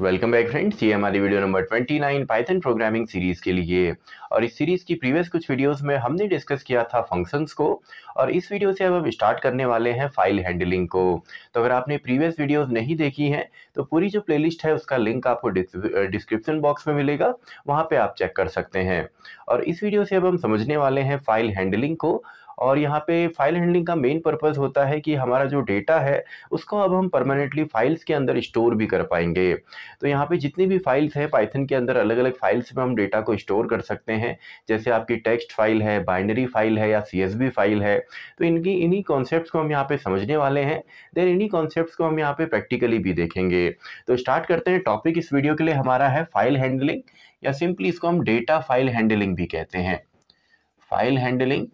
welcome back friends ये हमारी video number 29 Python programming series के लिए और इस सीरीज की प्रीवियस कुछ वीडियोस में हमने डिस्कस किया था फंक्शंस को और इस वीडियो से अब हम स्टार्ट करने वाले हैं फाइल हैंडलिंग को तो अगर आपने प्रीवियस वीडियोस नहीं देखी हैं तो पूरी जो प्लेलिस्ट है उसका लिंक आपको डिस्क्रिप्शन बॉक्स में मिलेगा वहाँ पर आप चेक कर सकते हैं और इस वीडियो से अब हम समझने वाले हैं फाइल हैंडलिंग को और यहाँ पे फाइल हैंडलिंग का मेन पर्पज़ होता है कि हमारा जो डेटा है उसको अब हम परमानेंटली फाइल्स के अंदर स्टोर भी कर पाएंगे तो यहाँ पे जितनी भी फाइल्स हैं पाइथन के अंदर अलग अलग फाइल्स में हम डेटा को स्टोर कर सकते हैं जैसे आपकी टेक्स्ट फाइल है बाइनरी फाइल है या सी फाइल है तो इनकी इन्हीं कॉन्सेप्ट को हम यहाँ पर समझने वाले हैं देन इन्हीं कॉन्सेप्ट को हम यहाँ पर प्रैक्टिकली भी देखेंगे तो स्टार्ट करते हैं टॉपिक इस वीडियो के लिए हमारा है फाइल हैंडलिंग या सिंपली इसको हम डेटा फाइल हैंडलिंग भी कहते हैं फाइल हैंडलिंग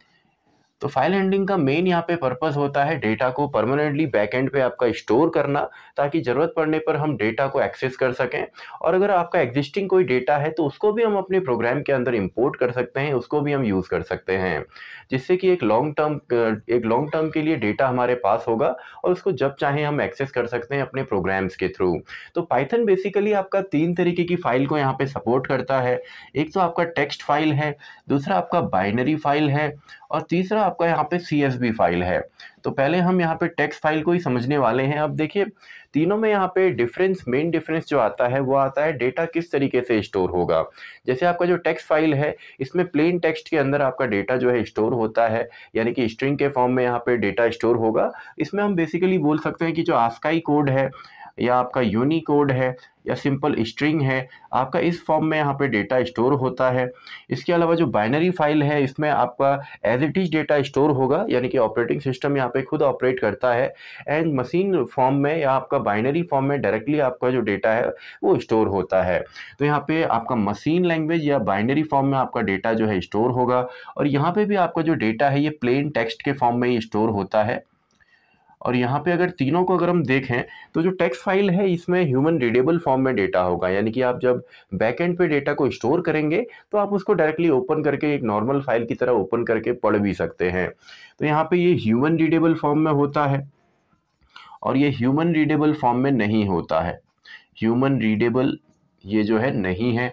तो फाइल हैंडलिंग का मेन यहाँ पे पर्पस होता है डेटा को परमानेंटली बैक एंड पे आपका स्टोर करना ताकि जरूरत पड़ने पर हम डेटा को एक्सेस कर सकें और अगर आपका एग्जिस्टिंग कोई डेटा है तो उसको भी हम अपने प्रोग्राम के अंदर इंपोर्ट कर सकते हैं उसको भी हम यूज़ कर सकते हैं जिससे कि एक लॉन्ग टर्म एक लॉन्ग टर्म के लिए डेटा हमारे पास होगा और उसको जब चाहें हम एक्सेस कर सकते हैं अपने प्रोग्राम्स के थ्रू तो पाइथन बेसिकली आपका तीन तरीके की फाइल को यहाँ पे सपोर्ट करता है एक तो आपका टेक्स्ट फाइल है दूसरा आपका बाइनरी फाइल है और तीसरा आपका यहाँ पे सी फाइल है तो पहले हम यहाँ पे टेक्स्ट फाइल को ही समझने वाले हैं अब देखिए तीनों में यहाँ पे डिफरेंस मेन डिफरेंस जो आता है वो आता है डेटा किस तरीके से स्टोर होगा जैसे आपका जो टेक्स्ट फाइल है इसमें प्लेन टेक्स्ट के अंदर आपका डेटा जो है स्टोर होता है यानी कि स्ट्रिंग के फॉर्म में यहाँ पे डेटा स्टोर होगा इसमें हम बेसिकली बोल सकते हैं कि जो आस्काई कोड है या आपका यूनिकोड है या सिंपल स्ट्रिंग है आपका इस फॉर्म में यहाँ पे डेटा स्टोर होता है इसके अलावा जो बाइनरी फाइल है इसमें आपका as it is data store होगा यानी कि ऑपरेटिंग सिस्टम यहाँ पे खुद ऑपरेट करता है एंड मशीन फॉर्म में या आपका बाइनरी फॉर्म में डायरेक्टली आपका जो डेटा है वो स्टोर होता है तो यहाँ पे आपका मशीन लैंग्वेज या बाइनरी फॉर्म में आपका डेटा जो है स्टोर होगा और यहाँ पे भी आपका जो डेटा है ये प्लेन टेक्स्ट के फॉर्म में ही स्टोर होता है और यहाँ पे अगर तीनों को अगर हम देखें तो जो टेक्स्ट फाइल है इसमें ह्यूमन रीडेबल फॉर्म में डेटा होगा यानी कि आप जब बैक एंड पे डेटा को स्टोर करेंगे तो आप उसको डायरेक्टली ओपन करके एक नॉर्मल फाइल की तरह ओपन करके पढ़ भी सकते हैं तो यहाँ पे ये ह्यूमन रीडेबल फॉर्म में होता है और ये ह्यूमन रीडेबल फॉर्म में नहीं होता है ह्यूमन रीडेबल ये जो है नहीं है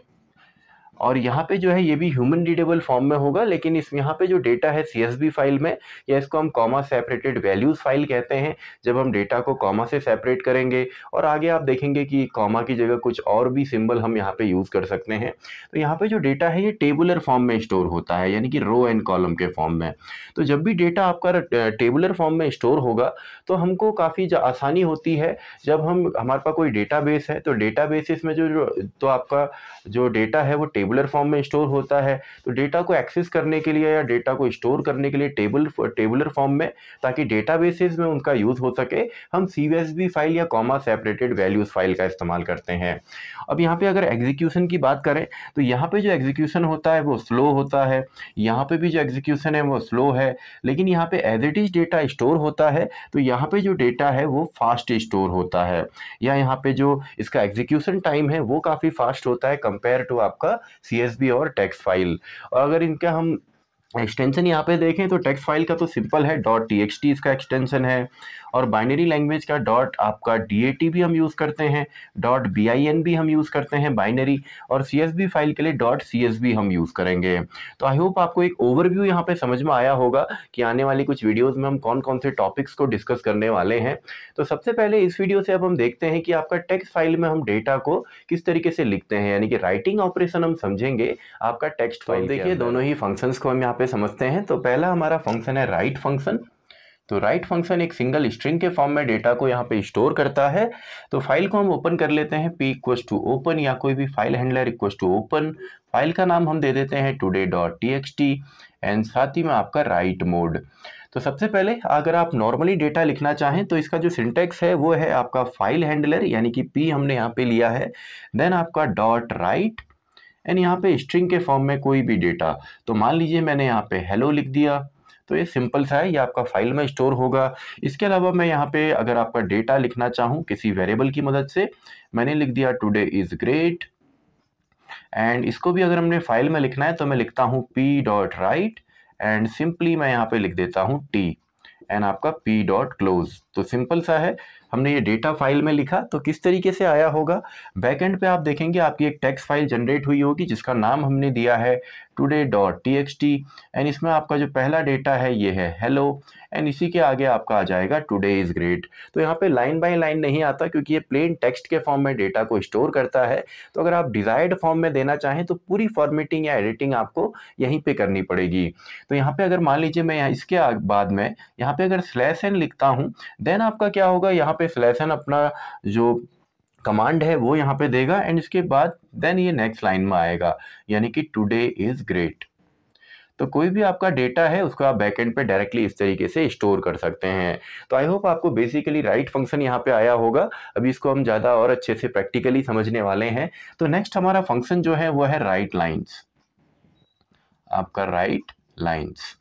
और यहाँ पे जो है ये भी ह्यूमन रीडेबल फॉर्म में होगा लेकिन इस यहाँ पे जो डेटा है सी फाइल में या इसको हम कॉमा सेपरेटेड वैल्यूज फाइल कहते हैं जब हम डेटा को कॉमा से सेपरेट करेंगे और आगे आप देखेंगे कि कॉमा की जगह कुछ और भी सिंबल हम यहाँ पे यूज़ कर सकते हैं तो यहाँ पे जो डेटा है ये टेबुलर फॉर्म में स्टोर होता है यानी कि रो एंड कॉलम के फॉर्म में तो जब भी डेटा आपका टेबुलर फॉर्म में स्टोर होगा तो हमको काफ़ी आसानी होती है जब हम हमारे पास कोई डेटा है तो डेटा में जो, जो तो आपका जो डेटा है वो टेबुलर फॉर्म में स्टोर होता है तो डेटा को एक्सेस करने के लिए या डेटा को स्टोर करने के लिए टेबल टेबुलर फॉर्म में ताकि डेटा में उनका यूज़ हो सके हम सी फाइल या कॉमा सेपरेटेड वैल्यूज़ फाइल का इस्तेमाल करते हैं अब यहाँ पे अगर एग्जीक्यूशन की बात करें तो यहाँ पे जो एग्जीक्यूशन होता है वो स्लो होता है यहाँ पर भी जो एग्जीक्यूशन है वो स्लो है लेकिन यहाँ पे as it is data store होता है तो यहाँ पर जो डेटा है वो फास्ट स्टोर होता है या यहाँ पे जो इसका एग्जीक्यूशन टाइम है वो काफ़ी फास्ट होता है कंपेयर टू आपका सी एस बी और टेक्स फाइल और अगर इनका हम एक्सटेंशन यहाँ पे देखें तो टेक्स्ट फाइल का तो सिंपल है डॉट टी इसका एक्सटेंशन है और बाइनरी लैंग्वेज का डॉट आपका डी भी हम यूज़ करते हैं डॉट बी भी हम यूज़ करते हैं बाइनरी और सी फाइल के लिए डॉट सी हम यूज़ करेंगे तो आई होप आपको एक ओवरव्यू यहाँ पे समझ में आया होगा कि आने वाली कुछ वीडियोज़ में हम कौन कौन से टॉपिक्स को डिस्कस करने वाले हैं तो सबसे पहले इस वीडियो से अब हम देखते हैं कि आपका टेक्स्ट फाइल में हम डेटा को किस तरीके से लिखते हैं यानी कि राइटिंग ऑपरेशन हम समझेंगे आपका टेक्स्ट तो फाइल देखिए दोनों ही फंक्शंस को हम यहाँ पे समझते हैं तो पहला हमारा फंक्शन है राइट फंक्शन तो राइट फंक्शन एक सिंगल स्ट्रिंग के फॉर्म में डेटा को यहाँ पे स्टोर करता है तो फाइल को हम ओपन कर लेते हैं पी इक्व टू ओपन या कोई भी file handler equal to open file का नाम हम दे देते हैं today dot T X T and साथ ही में आपका राइट मोड तो सबसे पहले अगर आप नॉर्मली डेटा लिखना चाहें तो इसका जो सिंटेक्स है वो है आपका फाइल हैंडलर यानी कि पी हमने यहाँ पे लिया है देन आपका डॉट राइट एंड यहाँ पे स्ट्रिंग के फॉर्म में कोई भी डेटा तो मान लीजिए मैंने यहाँ पे हेलो लिख दिया तो ये सिंपल सा है ये आपका फाइल में स्टोर होगा इसके अलावा मैं यहाँ पे अगर आपका डेटा लिखना चाहूँ किसी वेरिएबल की मदद से मैंने लिख दिया टुडे इज़ ग्रेट एंड इसको भी अगर हमने फाइल में लिखना है तो मैं लिखता हूँ P dot write and simply मैं यहाँ पे लिख देता हूँ टी एंड आपका पी डॉट क्लोज तो सिंपल सा है हमने ये डेटा फाइल में लिखा तो किस तरीके से आया होगा बैकएंड पे आप देखेंगे आपकी एक टेक्स्ट फाइल जनरेट हुई होगी जिसका नाम हमने दिया है today dot T X T and इसमें आपका जो पहला डेटा है ये है हेलो एंड इसी के आगे आपका आ जाएगा टुडे इज़ ग्रेट तो यहाँ पे लाइन बाय लाइन नहीं आता क्योंकि ये प्लेन टेक्स्ट के फॉर्म में डेटा को स्टोर करता है तो अगर आप डिज़ायर्ड फॉर्म में देना चाहें तो पूरी फॉर्मेटिंग या एडिटिंग आपको यहीं पर करनी पड़ेगी तो यहाँ पे अगर मान लीजिए मैं इसके बाद में यहाँ पे अगर स्लैश एन लिखता हूँ देन आपका क्या होगा यहाँ पे पे स्लेसन अपना जो कमांड है वो यहाँ पे देगा एंड इसके बाद देन ये नेक्स्ट लाइन में आएगा यानी कि टुडे इज ग्रेट तो कोई भी आपका डेटा है उसको आप बैकएंड पे डायरेक्टली इस तरीके से स्टोर कर सकते हैं तो आई होप आपको बेसिकली राइट फंक्शन यहाँ पे आया होगा अभी इसको हम ज़्यादा और अच्छे से प्रैक्टिकली समझने वाले हैं तो नेक्स्ट हमारा फंक्शन जो है वो है राइट लाइन्स आपका राइट लाइन्स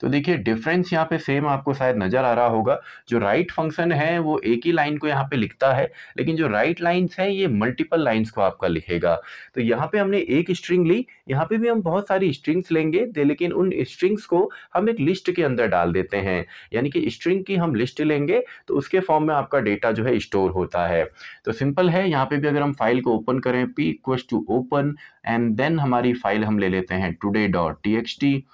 तो देखिए डिफरेंस यहाँ पे सेम आपको शायद नज़र आ रहा होगा जो राइट फंक्शन है वो एक ही लाइन को यहाँ पे लिखता है लेकिन जो राइट लाइंस है ये मल्टीपल लाइंस को आपका लिखेगा तो यहाँ पे हमने एक स्ट्रिंग ली यहाँ पे भी हम बहुत सारी स्ट्रिंग्स लेंगे लेकिन उन स्ट्रिंग्स को हम एक लिस्ट के अंदर डाल देते हैं यानी कि स्ट्रिंग की हम लिस्ट लेंगे तो उसके फॉर्म में आपका डेटा जो है स्टोर होता है तो सिंपल है यहाँ पे भी अगर हम फाइल को ओपन करें P question to open and then हमारी फाइल हम ले लेते हैं today dot T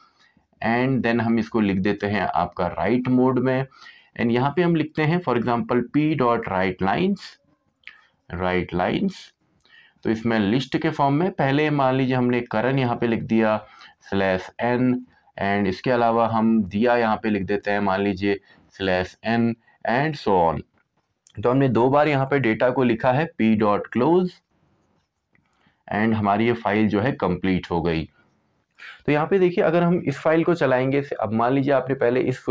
and then हम इसको लिख देते हैं आपका राइट right मोड में एंड यहाँ पे हम लिखते हैं for example P dot write lines write lines तो इसमें लिस्ट के फॉर्म में पहले मान लीजिए हमने करण यहाँ पे लिख दिया स्लैश एन एंड इसके अलावा हम दिया यहाँ पे लिख देते हैं मान लीजिए slash N and so on तो हमने दो बार यहाँ पे डेटा को लिखा है पी डॉट क्लोज एंड हमारी ये फाइल जो है कंप्लीट हो गई तो यहाँ पे देखिए अगर हम इस फाइल को चलाएंगे अब मान लीजिए आपने पहले इस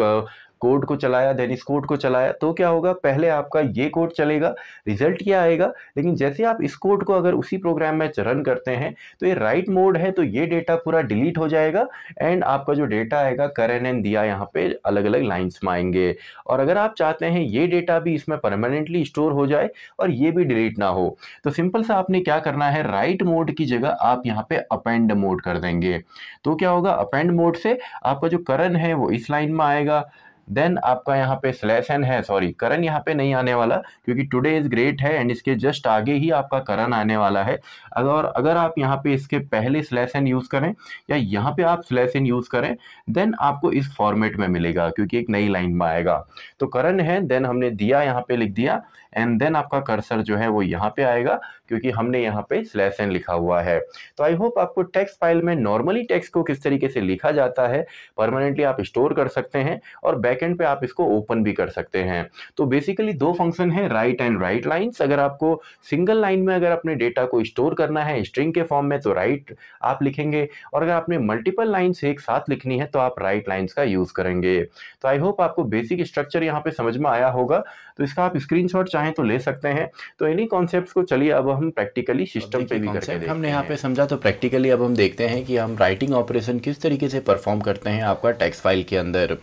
कोड को चलाया देन इस कोड को चलाया तो क्या होगा पहले आपका ये कोड चलेगा रिजल्ट क्या आएगा लेकिन जैसे आप इस कोड को अगर उसी प्रोग्राम में रन करते हैं तो ये राइट मोड है तो ये डेटा पूरा डिलीट हो जाएगा एंड आपका जो डेटा आएगा करेन एन दिया यहाँ पे अलग अलग लाइन्स में आएंगे और अगर आप चाहते हैं ये डेटा भी इसमें परमानेंटली स्टोर हो जाए और ये भी डिलीट ना हो तो सिंपल सा आपने क्या करना है राइट मोड की जगह आप यहाँ पे अपेंड मोड कर देंगे तो क्या होगा अपेंड मोड से आपका जो करन है वो इस लाइन में आएगा देन आपका यहाँ पे स्लैश एन है सॉरी करण यहाँ पे नहीं आने वाला क्योंकि टुडे इज ग्रेट है एंड इसके जस्ट आगे ही आपका करण आने वाला है अगर अगर आप यहाँ पे इसके पहले स्लैश एन यूज़ करें या यहाँ पे आप स्लैश एन यूज़ करें देन आपको इस फॉर्मेट में मिलेगा क्योंकि एक नई लाइन में आएगा तो करण है देन हमने दिया यहाँ पे लिख दिया एंड देन आपका कर्सर जो है वो यहाँ पे आएगा क्योंकि हमने यहाँ पे स्लैश एन लिखा हुआ है तो आई होप आपको टेक्स्ट फाइल में नॉर्मली टेक्स्ट को किस तरीके से लिखा जाता है परमानेंटली आप स्टोर कर सकते हैं और बैकएंड पे आप इसको ओपन भी कर सकते हैं तो बेसिकली दो फंक्शन है राइट एंड राइट लाइन्स अगर आपको सिंगल लाइन में अगर अपने डेटा को स्टोर करना है स्ट्रिंग के फॉर्म में तो राइट right आप लिखेंगे और अगर आपने मल्टीपल लाइन्स एक साथ लिखनी है तो आप राइट right लाइन्स का यूज़ करेंगे तो आई होप आपको बेसिक स्ट्रक्चर यहाँ पे समझ में आया होगा तो इसका आप स्क्रीन चाहें तो ले सकते हैं तो एनी कॉन्सेप्ट को चलिए अब हम प्रैक्टिकली सिस्टम पे भी करके हमने यहाँ पे समझा तो प्रैक्टिकली अब हम देखते हैं कि हम राइटिंग ऑपरेशन किस तरीके से परफॉर्म करते हैं आपका टेक्स्ट फाइल के अंदर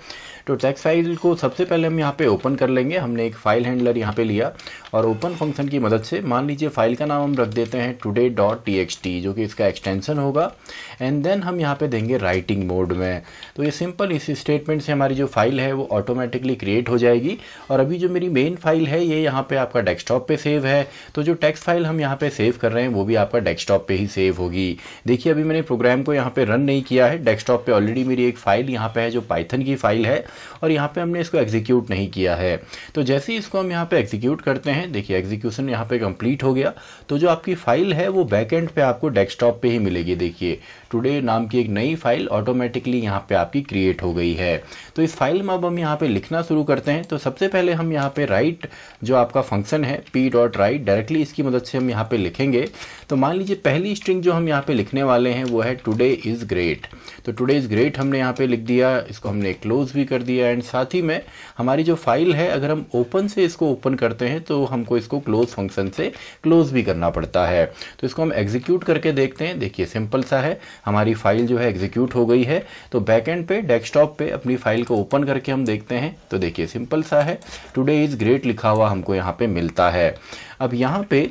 तो टेक्स फाइल को सबसे पहले हम यहाँ पे ओपन कर लेंगे हमने एक फाइल हैंडलर यहाँ पे लिया और ओपन फंक्शन की मदद से मान लीजिए फाइल का नाम हम रख देते हैं टुडे डॉट टी जो कि इसका एक्सटेंसन होगा एंड देन हम यहाँ पे देंगे राइटिंग मोड में तो ये सिंपल इस स्टेटमेंट से हमारी जो फाइल है वो ऑटोमेटिकली क्रिएट हो जाएगी और अभी जो मेरी मेन फाइल है ये यहाँ पर आपका डेस्कटॉप पर सेव है तो जो टेक्स फाइल हम यहाँ पर सेव कर रहे हैं वो भी आपका डेस्कटॉप पर ही सेव होगी देखिए अभी मैंने प्रोग्राम को यहाँ पर रन नहीं किया है डेस्कटॉप पर ऑलरेडी मेरी एक फाइल यहाँ पर है जो पाइथन की फाइल है और यहाँ पे हमने इसको एग्जीक्यूट नहीं किया है तो जैसे ही इसको हम यहाँ पे एग्जीक्यूट करते हैं देखिए एग्जीक्यूशन यहाँ पे कंप्लीट हो गया तो जो आपकी फाइल है वो बैकेंड पे आपको डेस्कटॉप पे ही मिलेगी देखिए टुडे नाम की एक नई फाइल ऑटोमेटिकली यहाँ पे आपकी क्रिएट हो गई है तो इस फाइल में अब हम यहाँ पे लिखना शुरू करते हैं तो सबसे पहले हम यहाँ पे राइट जो आपका फंक्शन है पी डॉट राइट डायरेक्टली इसकी मदद से हम यहाँ पे लिखेंगे तो मान लीजिए पहली स्ट्रिंग जो हम यहाँ पे लिखने वाले हैं वो है टुडे इज़ ग्रेट तो टुडे इज़ ग्रेट हमने यहाँ पे लिख दिया इसको हमने क्लोज भी कर दिया एंड साथ ही में हमारी जो फाइल है अगर हम ओपन से इसको ओपन करते हैं तो हमको इसको क्लोज फंक्शन से क्लोज भी करना पड़ता है तो इसको हम एग्जीक्यूट करके देखते हैं देखिए सिंपल सा है हमारी फाइल जो है एग्जीक्यूट हो गई है तो बैक एंड पे डेस्कटॉप पे अपनी फाइल को ओपन करके हम देखते हैं तो देखिए सिंपल सा है टुडे इज़ ग्रेट लिखा हुआ हमको यहाँ पे मिलता है अब यहाँ पे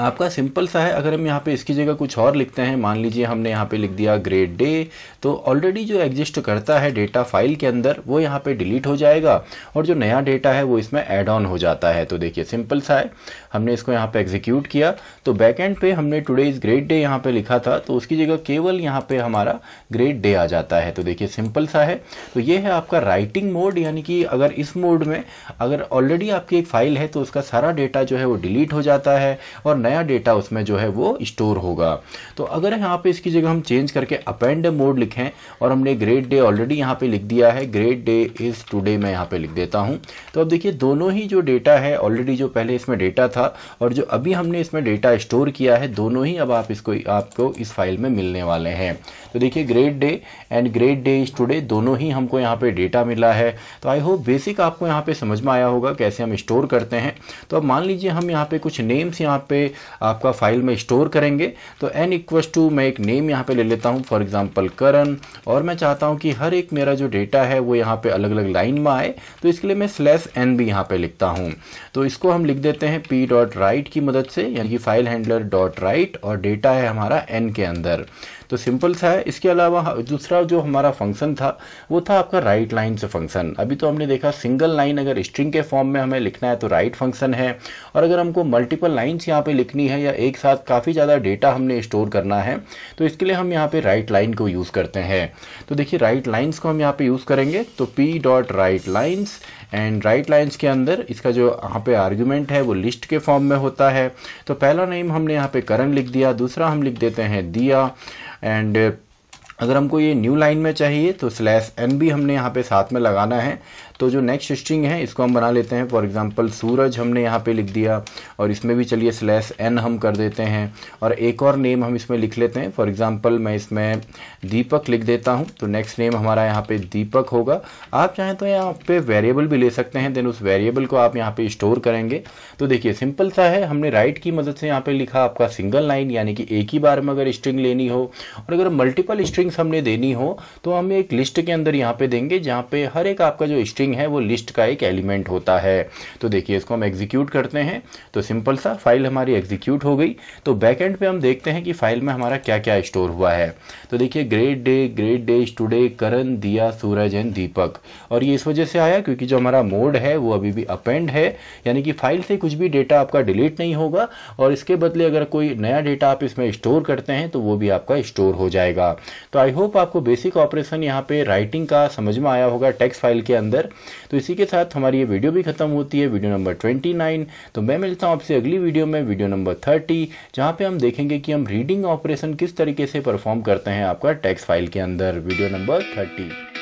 आपका सिंपल सा है अगर हम यहाँ पे इसकी जगह कुछ और लिखते हैं मान लीजिए हमने यहाँ पे लिख दिया ग्रेड डे तो ऑलरेडी जो एग्जिस्ट करता है डेटा फाइल के अंदर वो यहाँ पे डिलीट हो जाएगा और जो नया डेटा है वो इसमें ऐड ऑन हो जाता है तो देखिए सिंपल सा है हमने इसको यहाँ पे एग्जीक्यूट किया तो बैक एंड पे हमने टुडे इज़ ग्रेट डे यहाँ पर लिखा था तो उसकी जगह केवल यहाँ पर हमारा ग्रेट डे आ जाता है तो देखिए सिंपल सा है तो ये है आपका राइटिंग मोड यानी कि अगर इस मोड में अगर ऑलरेडी आपकी एक फ़ाइल है तो उसका सारा डेटा जो है वो डिलीट हो जाता है और नया डेटा उसमें जो है वो स्टोर होगा तो अगर यहाँ पे इसकी जगह हम चेंज करके अपेंड मोड लिखें और हमने ग्रेट डे ऑलरेडी यहाँ पे लिख दिया है ग्रेट डे इज़ टूडे मैं यहाँ पे लिख देता हूँ तो अब देखिए दोनों ही जो डेटा है ऑलरेडी जो पहले इसमें डेटा था और जो अभी हमने इसमें डेटा स्टोर किया है दोनों ही अब आप इसको आपको इस फाइल में मिलने वाले हैं तो देखिए great day and great day is today दोनों ही हमको यहाँ पे डेटा मिला है तो आई होप बेसिक आपको यहाँ पे समझ में आया होगा कैसे हम स्टोर करते हैं तो अब मान लीजिए हम यहाँ पे कुछ नेम्स यहाँ पे आपका फाइल में स्टोर करेंगे तो एन इक्वस टू मैं एक नेम यहाँ पे ले लेता हूँ फॉर एग्जाम्पल करण और मैं चाहता हूँ कि हर एक मेरा जो डेटा है वो यहाँ पे अलग अलग लाइन में आए तो इसके लिए मैं स्लैस एन भी यहाँ पे लिखता हूँ तो इसको हम लिख देते हैं पी डॉट राइट की मदद से यानी कि फाइल हैंडलर डॉट राइट और डेटा है हमारा एन के अंदर तो सिंपल सा है इसके अलावा दूसरा जो हमारा फंक्शन था वो था आपका राइट लाइन से फंक्शन अभी तो हमने देखा सिंगल लाइन अगर स्ट्रिंग के फॉर्म में हमें लिखना है तो राइट फंक्शन है और अगर हमको मल्टीपल लाइन्स यहाँ पे लिखनी है या एक साथ काफ़ी ज़्यादा डेटा हमने स्टोर करना है तो इसके लिए हम यहाँ पे राइट लाइन को यूज़ करते हैं तो देखिए राइट लाइन्स को हम यहाँ पे यूज़ करेंगे तो P dot write lines and write lines के अंदर इसका जो यहाँ पे आर्ग्यूमेंट है वो लिस्ट के फॉर्म में होता है तो पहला नेम हमने यहाँ पे करण लिख दिया दूसरा हम लिख देते हैं दिया एंड अगर हमको ये न्यू लाइन में चाहिए तो स्लैश एन भी हमने यहाँ पे साथ में लगाना है तो जो नेक्स्ट स्ट्रिंग है इसको हम बना लेते हैं फॉर एग्जांपल सूरज हमने यहाँ पे लिख दिया और इसमें भी चलिए स्लैश एन हम कर देते हैं और एक और नेम हम इसमें लिख लेते हैं फॉर एग्जांपल मैं इसमें दीपक लिख देता हूँ तो नेक्स्ट नेम हमारा यहाँ पे दीपक होगा आप चाहें तो यहाँ पे वेरिएबल भी ले सकते हैं देन उस वेरिएबल को आप यहाँ पे स्टोर करेंगे तो देखिए सिंपल सा है हमने राइट की मदद से यहाँ पे लिखा आपका सिंगल लाइन यानी कि एक ही बार में अगर स्ट्रिंग लेनी हो और अगर मल्टीपल स्ट्रिंग्स हमने देनी हो तो हम एक लिस्ट के अंदर यहाँ पे देंगे जहाँ पे हर एक आपका जो स्ट्रिंग स्ट्रिंग है वो लिस्ट का एक एलिमेंट होता है तो देखिए इसको हम एग्जीक्यूट करते हैं तो सिंपल सा फाइल हमारी एग्जीक्यूट हो गई तो बैक एंड पे हम देखते हैं कि फाइल में हमारा क्या क्या स्टोर हुआ है तो देखिए great day great day today Karan Diya Suraj and दीपक और ये इस वजह से आया क्योंकि जो हमारा मोड है वो अभी भी अपेंड है यानी कि फाइल से कुछ भी डेटा आपका डिलीट नहीं होगा और इसके बदले अगर कोई नया डेटा आप इसमें स्टोर करते हैं तो वो भी आपका स्टोर हो जाएगा तो आई होप आपको बेसिक ऑपरेशन यहाँ पे राइटिंग का समझ में आया होगा टेक्स्ट फाइल के अंदर तो इसी के साथ हमारी ये वीडियो भी खत्म होती है वीडियो नंबर ट्वेंटी नाइन तो मैं मिलता हूँ आपसे अगली वीडियो में वीडियो नंबर थर्टी जहाँ पे हम देखेंगे कि हम रीडिंग ऑपरेशन किस तरीके से परफॉर्म करते हैं आपका टैक्स फाइल के अंदर वीडियो नंबर थर्टी